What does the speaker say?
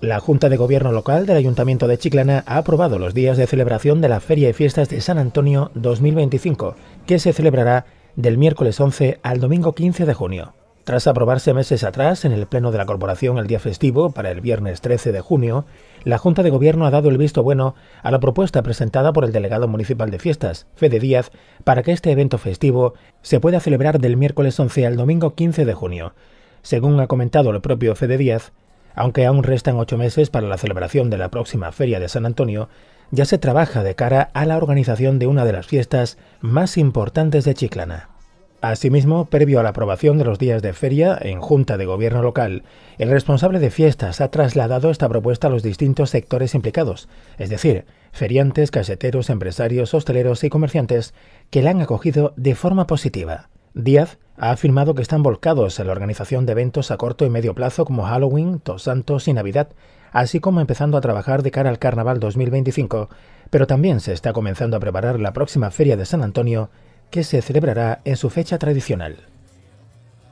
La Junta de Gobierno Local del Ayuntamiento de Chiclana ha aprobado los días de celebración de la Feria y Fiestas de San Antonio 2025, que se celebrará del miércoles 11 al domingo 15 de junio. Tras aprobarse meses atrás en el Pleno de la Corporación el día festivo para el viernes 13 de junio, la Junta de Gobierno ha dado el visto bueno a la propuesta presentada por el delegado municipal de fiestas, Fede Díaz, para que este evento festivo se pueda celebrar del miércoles 11 al domingo 15 de junio. Según ha comentado el propio Fede Díaz, aunque aún restan ocho meses para la celebración de la próxima Feria de San Antonio, ya se trabaja de cara a la organización de una de las fiestas más importantes de Chiclana. Asimismo, previo a la aprobación de los días de feria en Junta de Gobierno Local, el responsable de fiestas ha trasladado esta propuesta a los distintos sectores implicados, es decir, feriantes, caseteros, empresarios, hosteleros y comerciantes, que la han acogido de forma positiva. Díaz ha afirmado que están volcados en la organización de eventos a corto y medio plazo como Halloween, Todos Santos y Navidad, así como empezando a trabajar de cara al Carnaval 2025, pero también se está comenzando a preparar la próxima Feria de San Antonio, que se celebrará en su fecha tradicional.